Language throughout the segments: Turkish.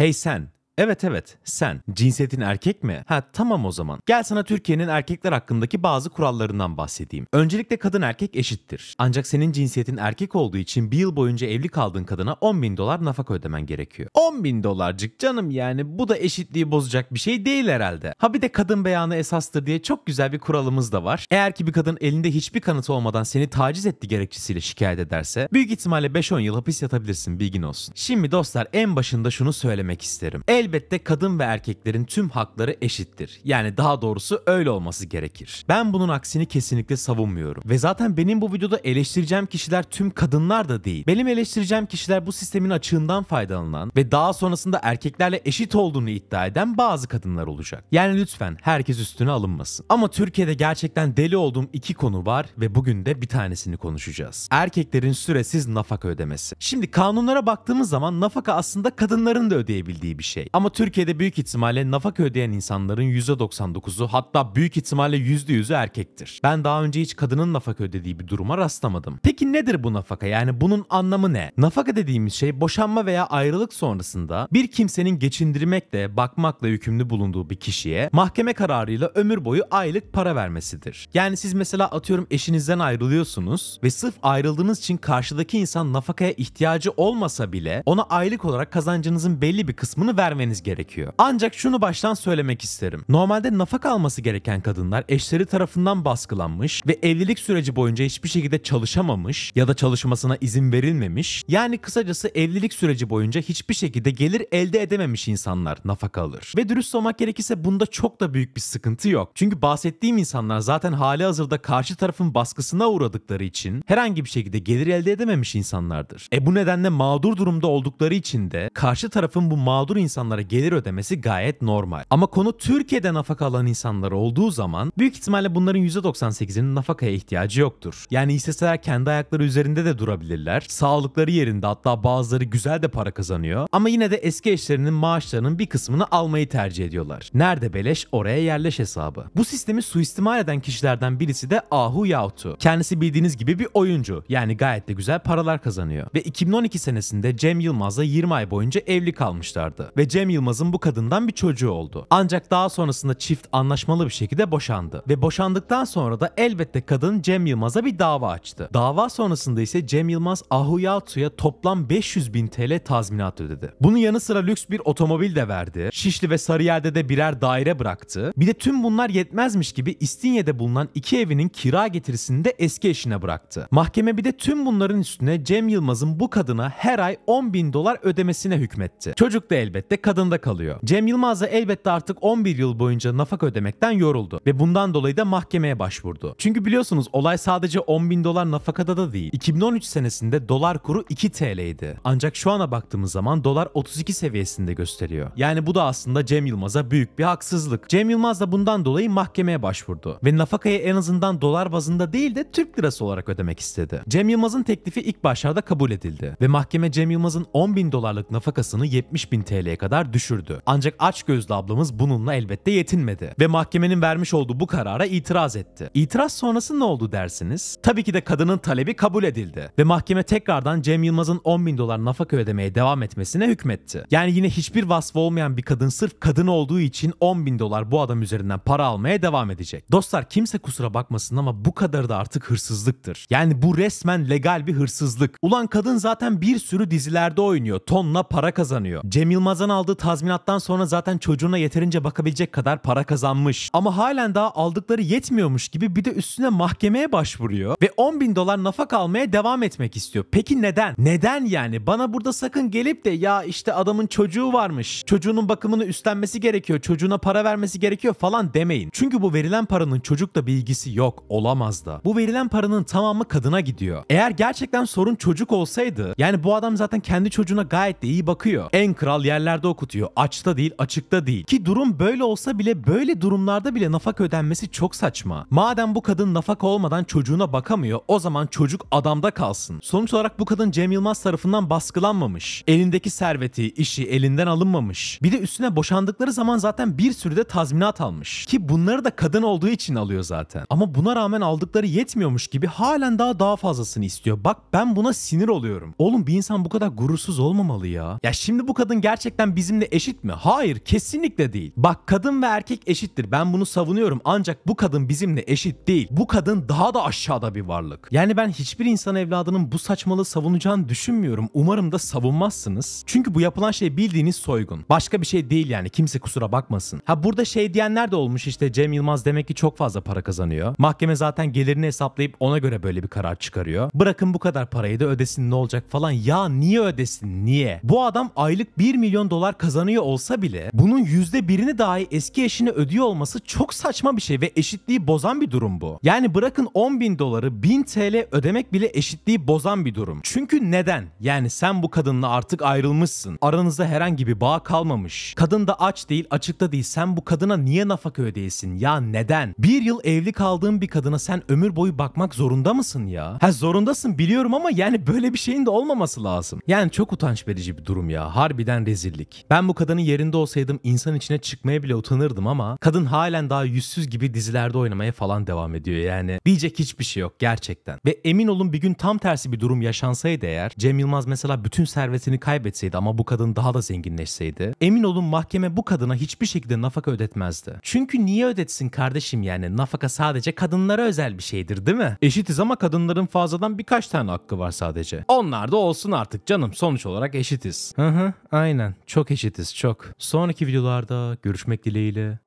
Hey sen Evet evet sen. Cinsiyetin erkek mi? Ha tamam o zaman. Gel sana Türkiye'nin erkekler hakkındaki bazı kurallarından bahsedeyim. Öncelikle kadın erkek eşittir. Ancak senin cinsiyetin erkek olduğu için bir yıl boyunca evli kaldığın kadına 10 bin dolar nafaka ödemen gerekiyor. 10 bin dolarcık canım yani bu da eşitliği bozacak bir şey değil herhalde. Ha bir de kadın beyanı esastır diye çok güzel bir kuralımız da var. Eğer ki bir kadın elinde hiçbir kanıtı olmadan seni taciz etti gerekçesiyle şikayet ederse büyük ihtimalle 5-10 yıl hapis yatabilirsin bilgin olsun. Şimdi dostlar en başında şunu söylemek isterim. El elbette kadın ve erkeklerin tüm hakları eşittir. Yani daha doğrusu öyle olması gerekir. Ben bunun aksini kesinlikle savunmuyorum. Ve zaten benim bu videoda eleştireceğim kişiler tüm kadınlar da değil. Benim eleştireceğim kişiler bu sistemin açığından faydalanan ve daha sonrasında erkeklerle eşit olduğunu iddia eden bazı kadınlar olacak. Yani lütfen herkes üstüne alınmasın. Ama Türkiye'de gerçekten deli olduğum iki konu var ve bugün de bir tanesini konuşacağız. Erkeklerin süresiz nafaka ödemesi. Şimdi kanunlara baktığımız zaman nafaka aslında kadınların da ödeyebildiği bir şey. Ama ama Türkiye'de büyük ihtimalle nafaka ödeyen insanların %99'u hatta büyük ihtimalle %100'ü erkektir. Ben daha önce hiç kadının nafaka ödediği bir duruma rastlamadım. Peki nedir bu nafaka? Yani bunun anlamı ne? Nafaka dediğimiz şey boşanma veya ayrılık sonrasında bir kimsenin geçindirmekle, bakmakla yükümlü bulunduğu bir kişiye mahkeme kararıyla ömür boyu aylık para vermesidir. Yani siz mesela atıyorum eşinizden ayrılıyorsunuz ve sırf ayrıldığınız için karşıdaki insan nafakaya ihtiyacı olmasa bile ona aylık olarak kazancınızın belli bir kısmını vermesi vermeniz gerekiyor. Ancak şunu baştan söylemek isterim. Normalde nafaka alması gereken kadınlar eşleri tarafından baskılanmış ve evlilik süreci boyunca hiçbir şekilde çalışamamış ya da çalışmasına izin verilmemiş. Yani kısacası evlilik süreci boyunca hiçbir şekilde gelir elde edememiş insanlar nafaka alır. Ve dürüst olmak gerekirse bunda çok da büyük bir sıkıntı yok. Çünkü bahsettiğim insanlar zaten hali hazırda karşı tarafın baskısına uğradıkları için herhangi bir şekilde gelir elde edememiş insanlardır. E bu nedenle mağdur durumda oldukları için de karşı tarafın bu mağdur insanları insanlara gelir ödemesi gayet normal. Ama konu Türkiye'de nafaka alan insanlar olduğu zaman büyük ihtimalle bunların %98'inin nafakaya ihtiyacı yoktur. Yani isteseler kendi ayakları üzerinde de durabilirler. Sağlıkları yerinde hatta bazıları güzel de para kazanıyor. Ama yine de eski eşlerinin maaşlarının bir kısmını almayı tercih ediyorlar. Nerede beleş oraya yerleş hesabı. Bu sistemi suistimal eden kişilerden birisi de Ahu Yautu. Kendisi bildiğiniz gibi bir oyuncu. Yani gayet de güzel paralar kazanıyor. Ve 2012 senesinde Cem Yılmaz'la 20 ay boyunca evli kalmışlardı. Ve Cem Cem Yılmaz'ın bu kadından bir çocuğu oldu. Ancak daha sonrasında çift anlaşmalı bir şekilde boşandı. Ve boşandıktan sonra da elbette kadın Cem Yılmaz'a bir dava açtı. Dava sonrasında ise Cem Yılmaz Ahu Yaltu'ya toplam 500 bin TL tazminat ödedi. Bunun yanı sıra lüks bir otomobil de verdi. Şişli ve Sarıyer'de de birer daire bıraktı. Bir de tüm bunlar yetmezmiş gibi İstinye'de bulunan iki evinin kira getirisini de eski eşine bıraktı. Mahkeme bir de tüm bunların üstüne Cem Yılmaz'ın bu kadına her ay 10 bin dolar ödemesine hükmetti. Çocuk da elbette kadında kalıyor. Cem Yılmaz da elbette artık 11 yıl boyunca nafaka ödemekten yoruldu ve bundan dolayı da mahkemeye başvurdu. Çünkü biliyorsunuz olay sadece 10 bin dolar nafakada da değil. 2013 senesinde dolar kuru 2 TL'ydi. Ancak şu ana baktığımız zaman dolar 32 seviyesinde gösteriyor. Yani bu da aslında Cem Yılmaz'a büyük bir haksızlık. Cem Yılmaz da bundan dolayı mahkemeye başvurdu ve nafakayı en azından dolar bazında değil de Türk lirası olarak ödemek istedi. Cem Yılmaz'ın teklifi ilk başlarda kabul edildi ve mahkeme Cem Yılmaz'ın 10 bin dolarlık nafakasını 70 bin TL'ye kadar kadar düşürdü. Ancak açgözlü ablamız bununla elbette yetinmedi ve mahkemenin vermiş olduğu bu karara itiraz etti. İtiraz sonrası ne oldu dersiniz? Tabii ki de kadının talebi kabul edildi ve mahkeme tekrardan Cem Yılmaz'ın 10 bin dolar nafaka ödemeye devam etmesine hükmetti. Yani yine hiçbir vasfı olmayan bir kadın sırf kadın olduğu için 10 bin dolar bu adam üzerinden para almaya devam edecek. Dostlar kimse kusura bakmasın ama bu kadar da artık hırsızlıktır. Yani bu resmen legal bir hırsızlık. Ulan kadın zaten bir sürü dizilerde oynuyor. Tonla para kazanıyor. Cem Yılmaz'dan aldığı aldığı tazminattan sonra zaten çocuğuna yeterince bakabilecek kadar para kazanmış. Ama halen daha aldıkları yetmiyormuş gibi bir de üstüne mahkemeye başvuruyor ve 10 bin dolar nafaka almaya devam etmek istiyor. Peki neden? Neden yani? Bana burada sakın gelip de ya işte adamın çocuğu varmış. Çocuğunun bakımını üstlenmesi gerekiyor. Çocuğuna para vermesi gerekiyor falan demeyin. Çünkü bu verilen paranın çocukla bir ilgisi yok. Olamaz da. Bu verilen paranın tamamı kadına gidiyor. Eğer gerçekten sorun çocuk olsaydı yani bu adam zaten kendi çocuğuna gayet de iyi bakıyor. En kral yerlerde okul korkutuyor. Açta değil, açıkta değil. Ki durum böyle olsa bile böyle durumlarda bile nafaka ödenmesi çok saçma. Madem bu kadın nafaka olmadan çocuğuna bakamıyor, o zaman çocuk adamda kalsın. Sonuç olarak bu kadın Cem Yılmaz tarafından baskılanmamış. Elindeki serveti, işi elinden alınmamış. Bir de üstüne boşandıkları zaman zaten bir sürü de tazminat almış. Ki bunları da kadın olduğu için alıyor zaten. Ama buna rağmen aldıkları yetmiyormuş gibi halen daha daha fazlasını istiyor. Bak ben buna sinir oluyorum. Oğlum bir insan bu kadar gurursuz olmamalı ya. Ya şimdi bu kadın gerçekten bizi bizimle eşit mi? Hayır kesinlikle değil. Bak kadın ve erkek eşittir. Ben bunu savunuyorum. Ancak bu kadın bizimle eşit değil. Bu kadın daha da aşağıda bir varlık. Yani ben hiçbir insan evladının bu saçmalığı savunacağını düşünmüyorum. Umarım da savunmazsınız. Çünkü bu yapılan şey bildiğiniz soygun. Başka bir şey değil yani. Kimse kusura bakmasın. Ha burada şey diyenler de olmuş işte Cem Yılmaz demek ki çok fazla para kazanıyor. Mahkeme zaten gelirini hesaplayıp ona göre böyle bir karar çıkarıyor. Bırakın bu kadar parayı da ödesin ne olacak falan. Ya niye ödesin niye? Bu adam aylık 1 milyon dolar dolar kazanıyor olsa bile bunun %1'ini dahi eski eşine ödüyor olması çok saçma bir şey ve eşitliği bozan bir durum bu. Yani bırakın 10 bin doları 1000 TL ödemek bile eşitliği bozan bir durum. Çünkü neden? Yani sen bu kadınla artık ayrılmışsın. Aranızda herhangi bir bağ kalmamış. Kadın da aç değil açıkta değil. Sen bu kadına niye nafaka ödeyesin? Ya neden? Bir yıl evli kaldığın bir kadına sen ömür boyu bakmak zorunda mısın ya? Ha zorundasın biliyorum ama yani böyle bir şeyin de olmaması lazım. Yani çok utanç verici bir durum ya. Harbiden rezillik. Ben bu kadının yerinde olsaydım insan içine çıkmaya bile utanırdım ama kadın halen daha yüzsüz gibi dizilerde oynamaya falan devam ediyor yani. Diyecek hiçbir şey yok gerçekten. Ve emin olun bir gün tam tersi bir durum yaşansaydı eğer Cem Yılmaz mesela bütün servetini kaybetseydi ama bu kadın daha da zenginleşseydi emin olun mahkeme bu kadına hiçbir şekilde nafaka ödetmezdi. Çünkü niye ödetsin kardeşim yani nafaka sadece kadınlara özel bir şeydir değil mi? Eşitiz ama kadınların fazladan birkaç tane hakkı var sadece. Onlar da olsun artık canım sonuç olarak eşitiz. Hı hı aynen çok çok eşitiz çok. Sonraki videolarda görüşmek dileğiyle.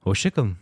Hoşçakalın.